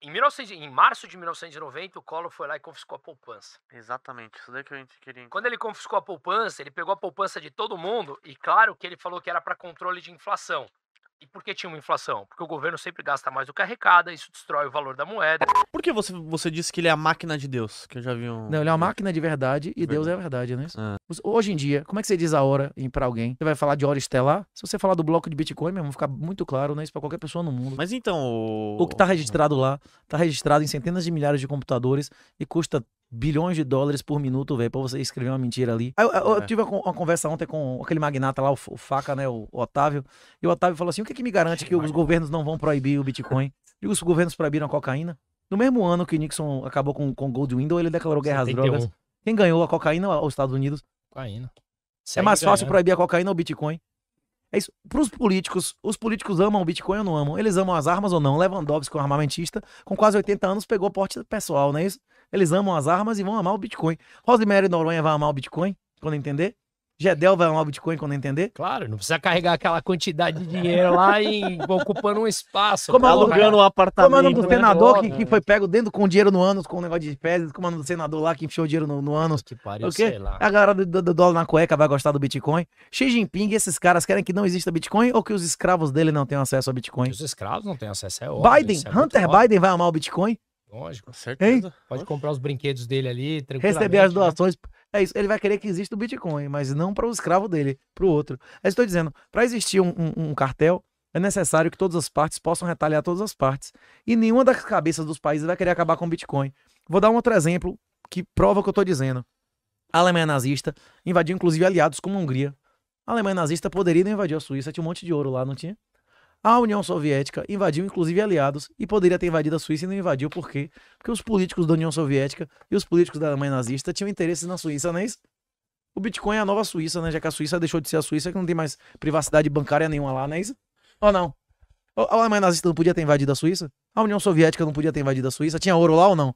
Em, em março de 1990, o Collor foi lá e confiscou a poupança. Exatamente, isso daí que a gente queria. Quando ele confiscou a poupança, ele pegou a poupança de todo mundo e, claro, que ele falou que era para controle de inflação. E por que tinha uma inflação? Porque o governo sempre gasta mais do que arrecada, isso destrói o valor da moeda. Por que você, você disse que ele é a máquina de Deus? Que eu já vi um. Não, ele é uma máquina de verdade e verdade. Deus é a verdade, né? Ah. Hoje em dia, como é que você diz a hora para alguém? Você vai falar de hora estelar? Se você falar do bloco de Bitcoin, irmão, ficar muito claro, né? Isso pra qualquer pessoa no mundo. Mas então. O, o que tá registrado lá, tá registrado em centenas de milhares de computadores e custa bilhões de dólares por minuto, velho, pra você escrever uma mentira ali. Eu, eu, eu, é. tive uma, conversa ontem com aquele magnata lá, o, o Faca, né, o, o, Otávio, e o Otávio falou assim, o que, que me garante que os governos não vão proibir o Bitcoin? E os governos proibiram a cocaína? No mesmo ano que Nixon acabou com, com Gold Window, ele declarou guerra às drogas. Quem ganhou a cocaína aos Estados Unidos? Cocaína. É Segue é mais fácil proibir a cocaína ou o Bitcoin. É isso. Para os políticos, os políticos amam o Bitcoin ou não amam? Eles amam as armas ou não? Lewandowski, um armamentista, com quase 80 anos, pegou porte pessoal, não é isso? Eles amam as armas e vão amar o Bitcoin. Rosemary Noronha vai amar o Bitcoin quando entender. Gedel vai amar o Bitcoin quando entender? Claro, não precisa carregar aquela quantidade de dinheiro lá e ocupando um espaço. Como né? alugando um apartamento. Como do né? senador que, que, foi pego dentro com dinheiro no ânus, com um negócio de pés, Como do senador lá que enfiou dinheiro no, no ânus. Que pariu, o quê? sei lá. A galera do, do, do, dólar na cueca vai gostar do Bitcoin. Xi Jinping, esses caras querem que não exista Bitcoin ou que os escravos dele não tenham acesso ao Bitcoin? Os escravos não têm acesso, é óbvio. Biden, é Hunter Biden óbvio. vai amar o Bitcoin? Lógico, com certeza. Hein? Pode comprar os brinquedos dele ali, Receber as né? doações. É isso. Ele vai querer que exista o Bitcoin, mas não para o escravo dele, para o outro. estou dizendo, para existir um, um, um, cartel, é necessário que todas as partes possam retaliar todas as partes. E nenhuma das cabeças dos países vai querer acabar com o Bitcoin. Vou dar um outro exemplo que prova o que eu estou dizendo. A Alemanha nazista invadiu, inclusive, aliados como a Hungria. A Alemanha nazista poderia invadir a Suíça, tinha um monte de ouro lá, não tinha? A União Soviética invadiu, inclusive, aliados, e poderia ter invadido a Suíça e não invadiu, por quê? Porque os políticos da União Soviética e os políticos da Alemanha nazista tinham interesses na Suíça, não é isso? O Bitcoin é a nova Suíça, né? Já que a Suíça deixou de ser a Suíça, que não tem mais privacidade bancária nenhuma lá, não é isso? Ou não? A Alemanha nazista não podia ter invadido a Suíça? A União Soviética não podia ter invadido a Suíça? Tinha ouro lá ou não?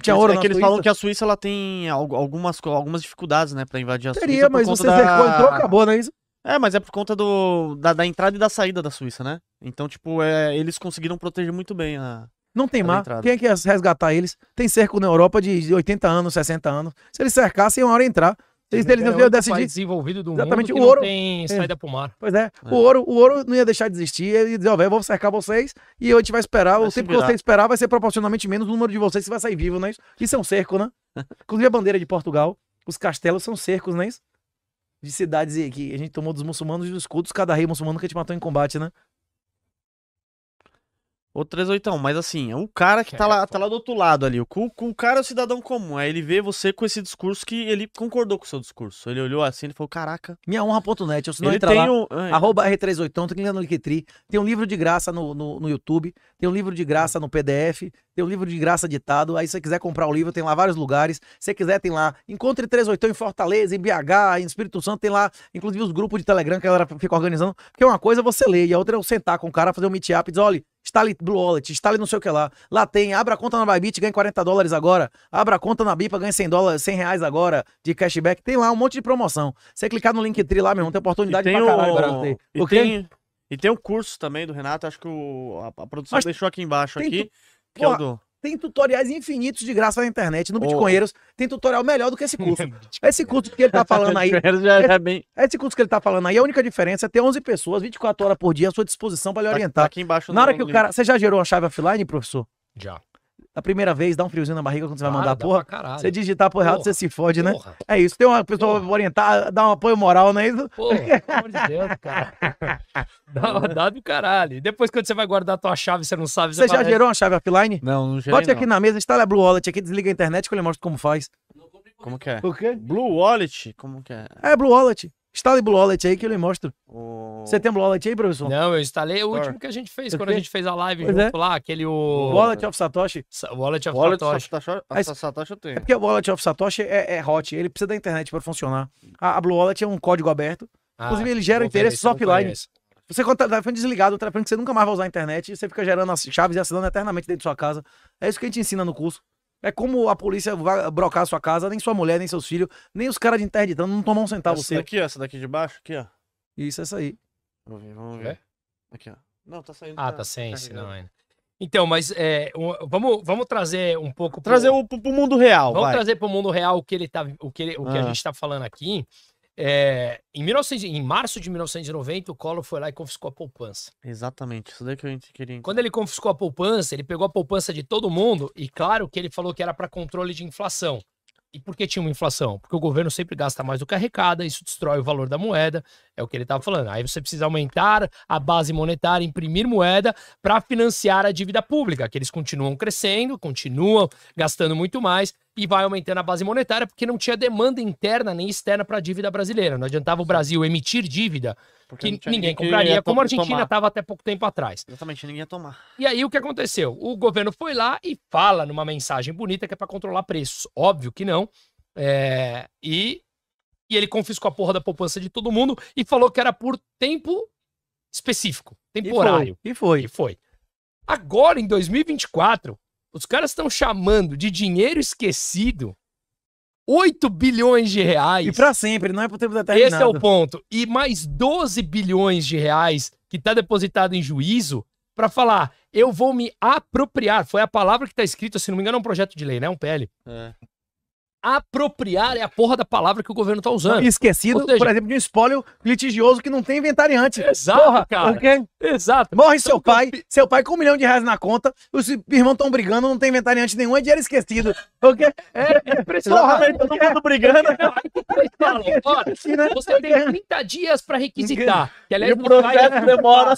Tinha ouro é que eles falam que a Suíça ela tem algumas, algumas dificuldades, né, pra invadir a Teria, Suíça. Teria, mas você da... entrou, acabou, não é isso? É, mas é por conta do, da, da entrada e da saída da Suíça, né? Então, tipo, é, eles conseguiram proteger muito bem a. Não tem mar, quem é que ia resgatar eles? Tem cerco na Europa de 80 anos, 60 anos. Se eles cercassem, é uma hora entrar. Eles, eles não é iam decidir. desenvolvido do Exatamente, mundo o ouro tem é. pro mar. Pois é. é, O, ouro, o ouro não ia deixar de existir. Ele ia dizer, ó, oh, velho, vou cercar vocês e a gente vai esperar. Vai o tempo que você esperar vai ser proporcionalmente menos o número de vocês que vai sair vivo, né? isso? Isso é um cerco, né? Inclusive a bandeira de Portugal, os castelos são cercos, não é isso? de cidades que a gente tomou dos muçulmanos e dos cultos, cada rei muçulmano que a gente matou em combate, né? Ou 381, mas assim, o é cara que, que tá, é lá, tá lá do outro lado ali, o, o, cara é o cidadão comum. Aí ele vê você com esse discurso que ele concordou com o seu discurso. Ele olhou assim e falou: Caraca. Minha honra.net, se não entrar lá, um... É, arroba R381, tem que ligar no Liquetri. Tem um livro de graça no, no, no, YouTube, tem um livro de graça no PDF, tem um livro de graça ditado. Aí se você quiser comprar o livro, tem lá vários lugares. Se você quiser, tem lá. Encontre 381 em Fortaleza, em BH, em Espírito Santo, tem lá, inclusive os grupos de Telegram que a galera fica organizando. Porque uma coisa é você ler, e a outra é eu sentar com o cara, fazer um meet-up e dizer: olha, Stale Blue Wallet, Stale não sei o que lá. Lá tem, abra a conta na Bybit, ganha 40 dólares agora. Abra a conta na Bipa, ganha 100 dólares, 100 reais agora de cashback. Tem lá um monte de promoção. Você clicar no Linktree lá, meu irmão, tem oportunidade e tem pra caralho. O... Pra e, okay? tem, e tem o um curso também do Renato, acho que o, a, produção Mas deixou aqui embaixo aqui. Tu... Que é o do... Tem tutoriais infinitos de graça na internet, no Bitcoinheiros. Oh. Tem tutorial melhor do que esse curso. esse curso que ele tá falando aí. esse, esse curso que ele tá falando aí, a única diferença é ter 11 pessoas, 24 horas por dia à sua disposição para lhe orientar. Tá, tá aqui embaixo Na hora que o cara. Você já gerou uma chave offline, professor? Já. A primeira vez dá um friozinho na barriga quando você vai mandar porra. você digitar porra errado, você se fode, né? porra. né? É isso. Tem uma pessoa porra. orientar, dá um apoio moral, né? Porra, pelo amor de Deus, cara. dá, dá do caralho. depois quando você vai guardar a tua chave, você não sabe. Você, você já assim, gerou uma chave offline? Não, não gerou. Bote aqui na mesa, instala a Blue Wallet aqui, desliga a internet que eu lhe mostro como faz. Como que é? O quê? Blue Wallet? Como que é? É, Blue Wallet. Instale Blue Wallet aí que eu lhe mostro. Você tem Blue Wallet aí, professor? Não, eu instalei o último que a gente fez, quando a gente fez a live pois junto é. lá, aquele o... Wallet of Satoshi. Sa Wallet of Wallet Satoshi. Satoshi. Satoshi eu tenho. É porque o Wallet of Satoshi é, é hot, ele precisa da internet para funcionar. A, a, Blue Wallet é um código aberto, ah, inclusive ele gera interesses offline. Você quando o telefone desligado, o telefone que você nunca mais vai usar a internet, e você fica gerando as chaves e assinando eternamente dentro de sua casa. É isso que a gente ensina no curso. É como a polícia vai brocar a sua casa, nem sua mulher, nem seus filhos, nem os caras de interditando, então não tomam um centavo essa seu. Daqui, essa daqui de baixo, aqui, ó. Isso, essa aí. Vamos ver, vamos é? ver. Aqui, ó. Não, tá saindo. Ah, tá, tá sem, tá não ainda. Então, mas é, vamos, vamos trazer um pouco. Trazer pro, o, pro mundo real. Vamos vai. trazer pro mundo real o que ele tá. O que, ele, o que ah. a gente tá falando aqui. É, em, 1900, em março de 1990, o Collor foi lá e confiscou a poupança. Exatamente, isso daí que a gente queria. Quando ele confiscou a poupança, ele pegou a poupança de todo mundo e, claro, que ele falou que era para controle de inflação. E por que tinha uma inflação? Porque o governo sempre gasta mais do que arrecada, isso destrói o valor da moeda, é o que ele estava falando. Aí você precisa aumentar a base monetária, imprimir moeda para financiar a dívida pública, que eles continuam crescendo, continuam gastando muito mais e vai aumentando a base monetária porque não tinha demanda interna nem externa para a dívida brasileira. Não adiantava o Brasil emitir dívida porque que ninguém compraria, como a Argentina estava até pouco tempo atrás. Exatamente, ninguém ia tomar. E aí o que aconteceu? O governo foi lá e fala numa mensagem bonita que é para controlar preços. Óbvio que não. É... E... e ele confiscou a porra da poupança de todo mundo e falou que era por tempo específico, temporário. E foi. E foi. E foi. Agora, em 2024, os caras estão chamando de dinheiro esquecido 8 bilhões de reais. E para sempre, não é por tempo determinado. Esse é o ponto. E mais 12 bilhões de reais que está depositado em juízo para falar, eu vou me apropriar. Foi a palavra que está escrita, se não me engano, é um projeto de lei, né? Um PL. É apropriar é a porra da palavra que o governo tá usando. Esquecido, seja, por exemplo, de um espólio litigioso que não tem inventariante. Exato, porra, cara. Exato. Morre então, seu pai, eu... seu pai com um milhão de reais na conta, os irmãos estão brigando, não tem inventariante nenhum, é dinheiro esquecido. Porque... É, é porra, todo mundo é brigando. Né? você tem 30 dias para requisitar. Que, aliás, e o processo demora.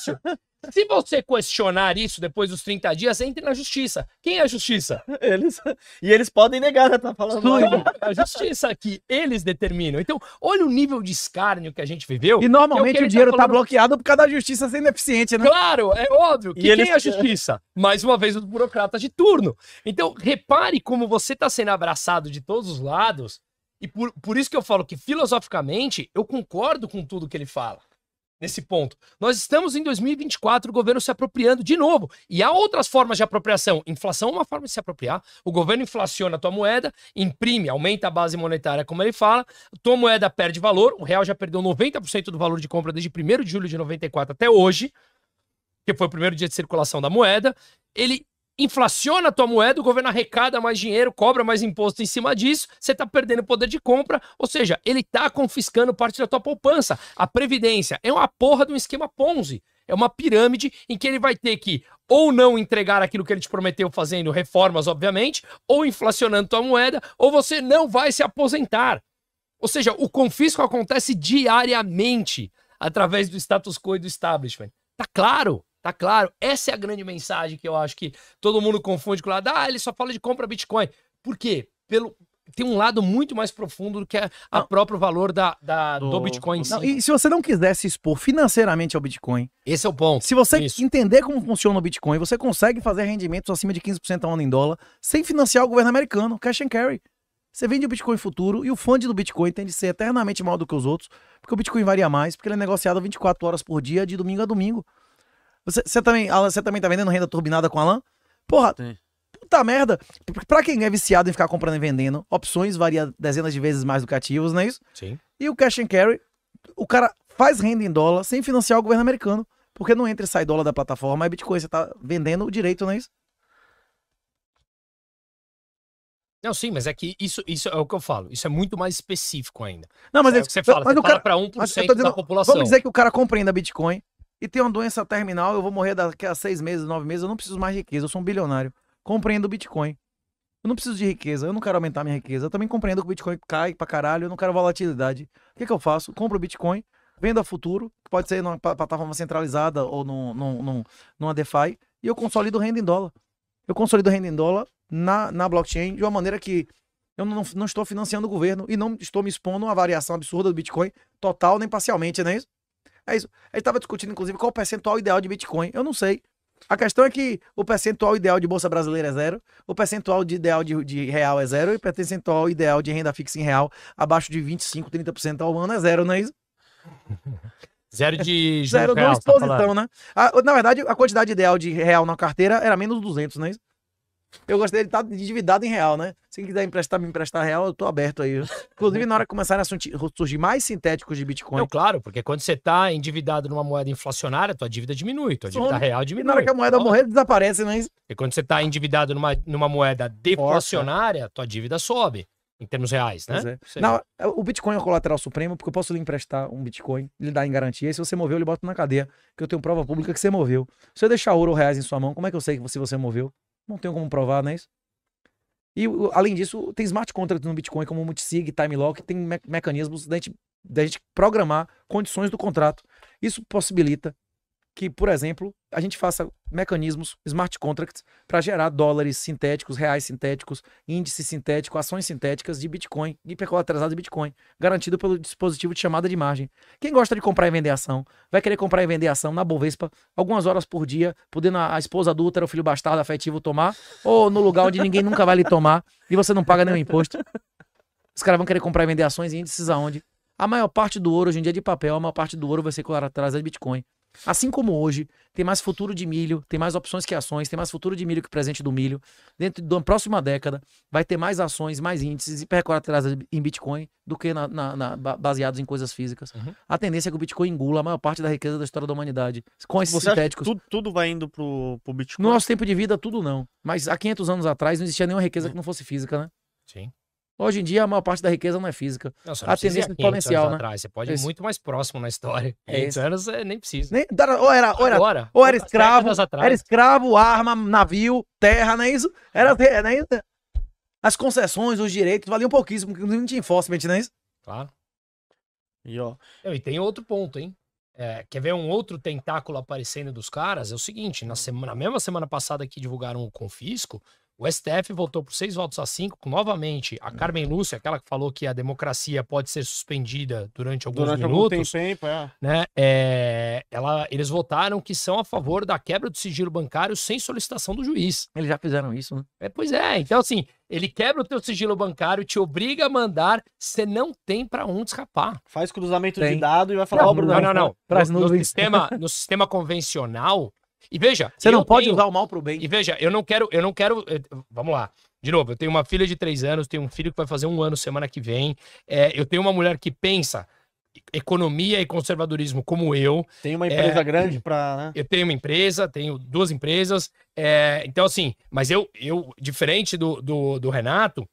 Se você questionar isso depois dos 30 dias, entre na justiça. Quem é a justiça? Eles. E eles podem negar, né? tá falando. É a justiça que eles determinam. Então, olha o nível de escárnio que a gente viveu. E normalmente é o, o, tá dinheiro tá, falando... tá, bloqueado por causa da justiça sendo eficiente, né? Claro, é óbvio. Que e eles... quem é a justiça? Mais uma vez, os burocratas de turno. Então, repare como você tá sendo abraçado de todos os lados. E por, por isso que eu falo que, filosoficamente, eu concordo com tudo que ele fala nesse ponto. Nós estamos em 2024, o governo se apropriando de novo. E há outras formas de apropriação. Inflação é uma forma de se apropriar. O governo inflaciona a tua moeda, imprime, aumenta a base monetária, como ele fala, tua moeda perde valor, o real já perdeu 90% do valor de compra desde 1 de julho de 94 até hoje, que foi o primeiro dia de circulação da moeda. Ele inflaciona a tua moeda, o governo arrecada mais dinheiro, cobra mais imposto em cima disso, você está perdendo poder de compra, ou seja, ele está confiscando parte da tua poupança. A previdência é uma porra de um esquema Ponzi. É uma pirâmide em que ele vai ter que ou não entregar aquilo que ele te prometeu fazendo reformas, obviamente, ou inflacionando tua moeda, ou você não vai se aposentar. Ou seja, o confisco acontece diariamente através do status quo e do establishment. Tá claro? Tá claro? Essa é a grande mensagem que eu acho que todo mundo confunde com o lado. Ah, ele só fala de compra Bitcoin. Por quê? Pelo, tem um lado muito mais profundo do que a, a próprio valor da, da do... do, Bitcoin. Não, e se você não quiser se expor financeiramente ao Bitcoin, esse é o ponto. Se você Isso. entender como funciona o Bitcoin, você consegue fazer rendimentos acima de 15% ao ano em dólar sem financiar o governo americano, cash and carry. Você vende o Bitcoin futuro e o fundo do Bitcoin tende a ser eternamente maior do que os outros, porque o Bitcoin varia mais, porque ele é negociado 24 horas por dia, de domingo a domingo. Você, você também, Alan, você também tá vendendo renda turbinada com Alan? Porra, Sim. puta merda. Pra quem é viciado em ficar comprando e vendendo, opções varia dezenas de vezes mais do que ativos, não é isso? Sim. E o cash and carry, o cara faz renda em dólar sem financiar o governo americano. Porque não entra e sai dólar da plataforma, é Bitcoin, você tá vendendo o direito, não é isso? Não, sim, mas é que isso, isso é o que eu falo. Isso é muito mais específico ainda. Não, mas é, é o que você fala. Mas você o fala para 1% dizendo, da população. Vamos dizer que o cara compreenda Bitcoin, e tenho uma doença terminal, eu vou morrer daqui a seis meses, nove meses, eu não preciso mais de riqueza, eu sou um bilionário. Compreendo o Bitcoin. Eu não preciso de riqueza, eu não quero aumentar minha riqueza. Eu também compreendo que o Bitcoin cai pra caralho, eu não quero volatilidade. O que, que eu faço? Compro o Bitcoin, vendo a futuro, que pode ser numa plataforma centralizada ou num, num, num, numa DeFi, e eu consolido renda em dólar. Eu consolido renda em dólar na, na blockchain de uma maneira que eu não, não estou financiando o governo e não estou me expondo a uma variação absurda do Bitcoin, total nem parcialmente, não é isso? É isso. A gente estava discutindo, inclusive, qual o percentual ideal de Bitcoin. Eu não sei. A questão é que o percentual ideal de Bolsa Brasileira é zero, o percentual de ideal de, de, real é zero, e o percentual ideal de renda fixa em real abaixo de 25, 30% ao ano é zero, não é isso? Zero de... Zero de exposição, tá então, né? A, na verdade, a quantidade ideal de real na carteira era menos 200, não é isso? Eu gostei, de estar tá endividado em real, né? Se quiser emprestar, me emprestar real, eu tô aberto aí. Inclusive, na hora que começarem a surgir mais sintéticos de Bitcoin. Não, claro, porque quando você tá endividado numa moeda inflacionária, tua dívida diminui, tua dívida real diminui. E na hora que a moeda morrer, desaparece, não é E quando você tá endividado numa, numa moeda deflacionária, tua dívida sobe. Em termos reais, né? É. Não, é, o Bitcoin é o colateral supremo, porque eu posso lhe emprestar um Bitcoin, lhe dar em garantia, e se você moveu, eu lhe boto na cadeia, que eu tenho prova pública que você moveu. Se eu deixar ouro ou reais em sua mão, como é que eu sei que se você moveu? Não tenho como provar, não é isso? E além disso, tem smart contracts no Bitcoin, como Multisig, Time Lock, tem me mecanismos da gente, da gente programar condições do contrato. Isso possibilita que, por exemplo, a gente faça mecanismos, smart contracts, para gerar dólares sintéticos, reais sintéticos, índice sintético, ações sintéticas de Bitcoin, hipercolateralizado de Bitcoin, garantido pelo dispositivo de chamada de margem. Quem gosta de comprar e vender ação, vai querer comprar e vender ação na Bovespa, algumas horas por dia, podendo a esposa adulta, o filho bastardo afetivo tomar, ou no lugar onde ninguém nunca vai lhe tomar e você não paga nenhum imposto. Os caras vão querer comprar e vender ações e índices aonde? A maior parte do ouro hoje em dia é de papel, a maior parte do ouro vai ser colateralizado é de Bitcoin. Assim como hoje, tem mais futuro de milho, tem mais opções que ações, tem mais futuro de milho que presente do milho. Dentro da próxima década, vai ter mais ações, mais índices e atrás em Bitcoin do que na, na, na, baseados em coisas físicas. Uhum. A tendência é que o Bitcoin engula a maior parte da riqueza da história da humanidade. Com esses Você sintéticos. Tudo, tudo, vai indo pro, pro Bitcoin? No nosso tempo de vida, tudo não. Mas há 500 anos atrás, não existia nenhuma riqueza hum. que não fosse física, né? Sim. Hoje em dia, a maior parte da riqueza não é física. Não, a tendência é exponencial, né? Atrás. Você pode ir Isso. muito mais próximo na história. É 500 anos, é, nem precisa. Nem, ou era, ou era, Agora, ou era escravo, era escravo, arma, navio, terra, não é isso? Era, é, não é isso? As concessões, os direitos valiam pouquíssimo, porque não tinha enforcement, não é isso? Claro. E, ó. e tem outro ponto, hein? É, quer ver um outro tentáculo aparecendo dos caras? É o seguinte, na, semana, na mesma semana passada que divulgaram o confisco, o STF votou por seis votos a cinco, novamente a hum. Carmen Lúcia, aquela que falou que a democracia pode ser suspendida durante alguns durante minutos. Algum tempo, é. Né, é, ela, eles votaram que são a favor da quebra do sigilo bancário sem solicitação do juiz. Eles já fizeram isso, né? É, pois é. Então, assim, ele quebra o teu sigilo bancário, te obriga a mandar, você não tem para onde escapar. Faz cruzamento tem. de dados e vai falar, não, oh, Bruno, não, não, não. No, no, sistema, no sistema convencional, e veja. Você não pode tenho... usar o mal pro bem. E veja, eu não quero, eu não quero. Eh, vamos lá. De novo, eu tenho uma filha de três anos, tenho um filho que vai fazer um ano semana que vem. É, eu tenho uma mulher que pensa economia e conservadorismo como eu. Tem uma é, empresa é, grande para. Né? Eu tenho uma empresa, tenho duas empresas. É, então, assim, mas eu, eu diferente do, do, do Renato,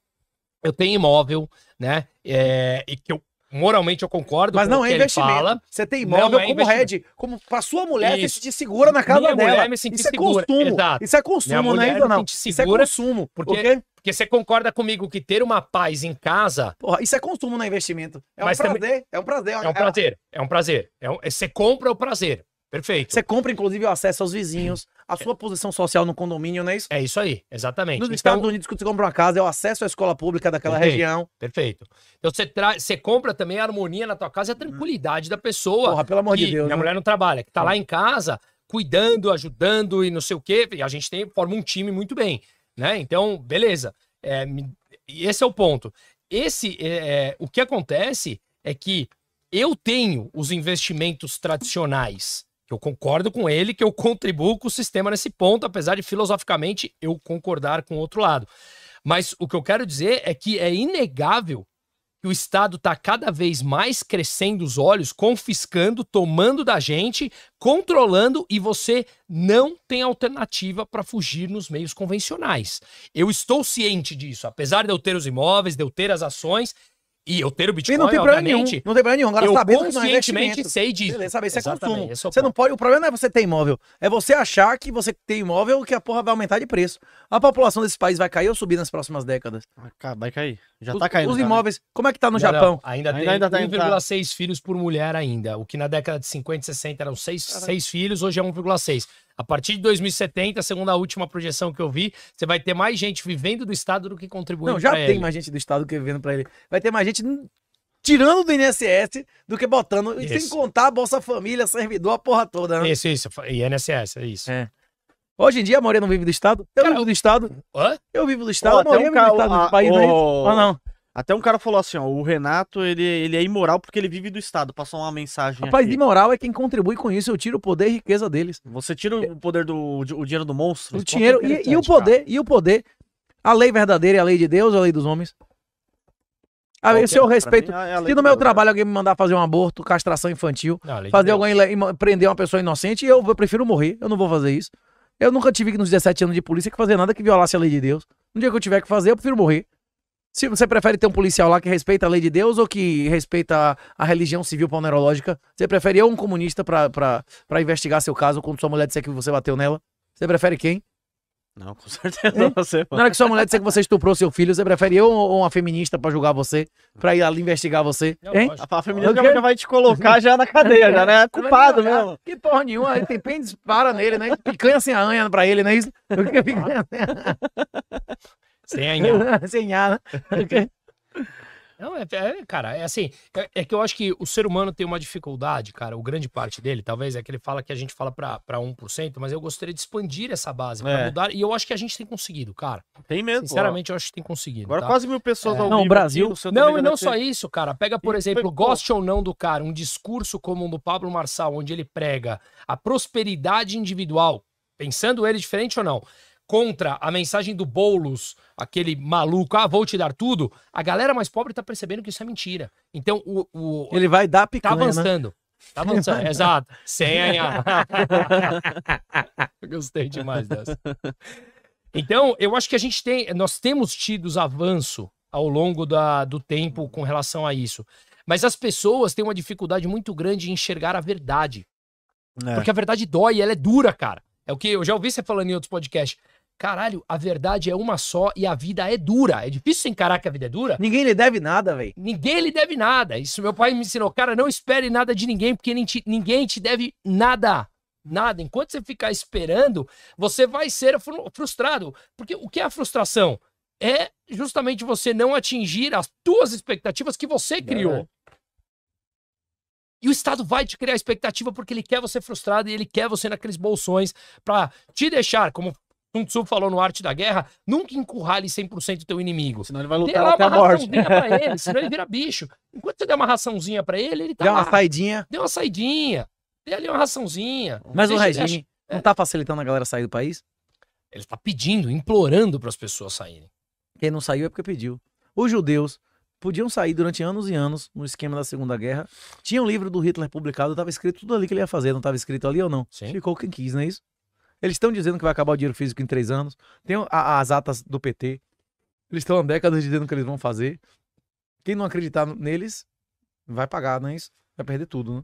eu tenho imóvel, né? É, e que eu Moralmente eu concordo. Mas não é investimento. Fala, você tem imóvel é como rede como pra sua mulher isso. que se segura na casa Minha dela. É isso é consumo. É isso é consumo, né, ainda não. Isso é consumo. Porque, porque, porque você concorda comigo que ter uma paz em casa. Porra, isso é consumo, não é investimento. É um, prazer, também... é um prazer. É um prazer. É um prazer. É um prazer. É um... É, você compra o prazer. Perfeito. Você compra, inclusive, o acesso aos vizinhos, a sua posição social no condomínio, não é isso? É isso aí, exatamente. Nos então, Estados Unidos, quando você compra uma casa, é o acesso à escola pública daquela perfeito, região. Perfeito. Então você, tra... você compra também a harmonia na tua casa e a hum. tranquilidade hum. da pessoa. Porra, pelo amor de Deus. Minha né? mulher não trabalha, que tá lá em casa cuidando, ajudando e não sei o quê. E a gente tem, forma um time muito bem, né? Então, beleza. É, esse é o ponto. Esse, é, é, o que acontece é que eu tenho os investimentos tradicionais que eu concordo com ele, que eu contribuo com o sistema nesse ponto, apesar de filosoficamente eu concordar com o outro lado. Mas o que eu quero dizer é que é inegável que o Estado está cada vez mais crescendo os olhos, confiscando, tomando da gente, controlando e você não tem alternativa para fugir nos meios convencionais. Eu estou ciente disso, apesar de eu ter os imóveis, de eu ter as ações, e eu ter o Bitcoin, e não tem problema nenhum. Não tem problema nenhum. Agora, eu sabendo é conscientemente é sei disso. Beleza, sabe? Isso é consumo. É você não pode, o problema não é você ter imóvel. É você achar que você tem imóvel que a porra vai aumentar de preço. A população desse país vai cair ou subir nas próximas décadas? Vai cair. Já os, tá caindo. Os tá, né? imóveis, cara. como é que tá no não, Japão? Não, ainda, ainda tem tá 1,6 filhos por mulher ainda. O que na década de 50 60 eram 6, 6 filhos, hoje é 1,6. A partir de 2070, segundo a última projeção que eu vi, você vai ter mais gente vivendo do Estado do que contribuindo Não, já tem ele. mais gente do Estado do que vivendo para ele. Vai ter mais gente tirando do INSS do que botando. Isso. E sem contar a Bolsa Família, servidor, a porra toda, né? Isso, isso. INSS, é isso. É. Hoje em dia a Moreira não vive do Estado. Eu Cara, vivo do Estado. Hã? Eu vivo do Estado. Ó, a Moreira um vive do Estado a, do país, né? não é isso? Ah, não. Até um cara falou assim, ó, o Renato, ele, ele é imoral porque ele vive do Estado. Passou uma mensagem Rapaz, aqui. imoral é quem contribui com isso, eu tiro o poder e riqueza deles. Você tira o poder do, o dinheiro do monstro? O é dinheiro e, e, o poder, cara. e o poder. A lei verdadeira é a lei de Deus ou a lei dos homens? A lei, se é? eu respeito, mim, é se no meu trabalho alguém me mandar fazer um aborto, castração infantil, não, fazer de alguém prender uma pessoa inocente, eu, eu prefiro morrer, eu não vou fazer isso. Eu nunca tive que nos 17 anos de polícia que fazer nada que violasse a lei de Deus. No dia que eu tiver que fazer, eu prefiro morrer. Se você prefere ter um policial lá que respeita a lei de Deus ou que respeita a, a religião civil palmeirológica? Você prefere eu um comunista para investigar seu caso quando sua mulher disser que você bateu nela? Você prefere quem? Não, com certeza é? você. Mano. Na hora que sua mulher disser que você estuprou seu filho, você prefere eu ou uma feminista para julgar você, para ir ali investigar você? É hein? A, feminista já vai te colocar já na cadeia, já, né? É, é, é culpado mesmo. Que porra nenhuma, ele tem pênis para nele, né? Picanha sem a anha pra ele, né? Isso? Picanha sem a... Sem nha. Sem anhar, né? Não, é, é, cara, é assim, é, é, que eu acho que o ser humano tem uma dificuldade, cara, o grande parte dele, talvez, é que ele fala que a gente fala pra, pra 1%, mas eu gostaria de expandir essa base, pra é. mudar, e eu acho que a gente tem conseguido, cara. Tem mesmo. Sinceramente, ó. eu acho que tem conseguido. Agora tá? quase mil pessoas é. ao Não, vivo, Brasil... Aqui, não, e não só isso, cara, pega, por e exemplo, foi... goste ou não do cara, um discurso como o do Pablo Marçal, onde ele prega a prosperidade individual, pensando ele diferente ou não, contra a mensagem do Boulos, aquele maluco, ah, vou te dar tudo, a galera mais pobre tá percebendo que isso é mentira. Então, o. o Ele vai dar tá picanha, né? Tá avançando. Né? Tá avançando, exato. Senha. Gostei demais dessa. Então, eu acho que a gente tem. Nós temos tido avanço ao longo da, do tempo com relação a isso. Mas as pessoas têm uma dificuldade muito grande em enxergar a verdade. É. Porque a verdade dói, ela é dura, cara. É o que eu já ouvi você falando em outros podcasts caralho, a verdade é uma só e a vida é dura. É difícil encarar que a vida é dura. Ninguém lhe deve nada, velho. Ninguém lhe deve nada. Isso meu pai me ensinou. Cara, não espere nada de ninguém, porque ninguém te deve nada. Nada. Enquanto você ficar esperando, você vai ser frustrado. Porque o que é a frustração? É justamente você não atingir as tuas expectativas que você é criou. E o Estado vai te criar expectativa porque ele quer você frustrado e ele quer você naqueles bolsões para te deixar, como Sun Tzu falou no Arte da Guerra, nunca encurrale 100% o teu inimigo. Senão ele vai lutar até a morte. pra ele, senão ele vira bicho. Enquanto você der uma raçãozinha pra ele, ele tá Deu lá. uma saidinha. Deu uma saidinha. Dê ali uma raçãozinha. Mas Deixa o regime não é. tá facilitando a galera sair do país? Ele tá pedindo, implorando para as pessoas saírem. Quem não saiu é porque pediu. Os judeus podiam sair durante anos e anos no esquema da Segunda Guerra. Tinha um livro do Hitler publicado, tava escrito tudo ali que ele ia fazer, não tava escrito ali ou não. Sim. Ficou quem quis, não é isso? Eles estão dizendo que vai acabar o dinheiro físico em três anos. Tem a, as atas do PT. Eles estão há décadas dizendo o que eles vão fazer. Quem não acreditar neles vai pagar, não é isso? Vai perder tudo, né?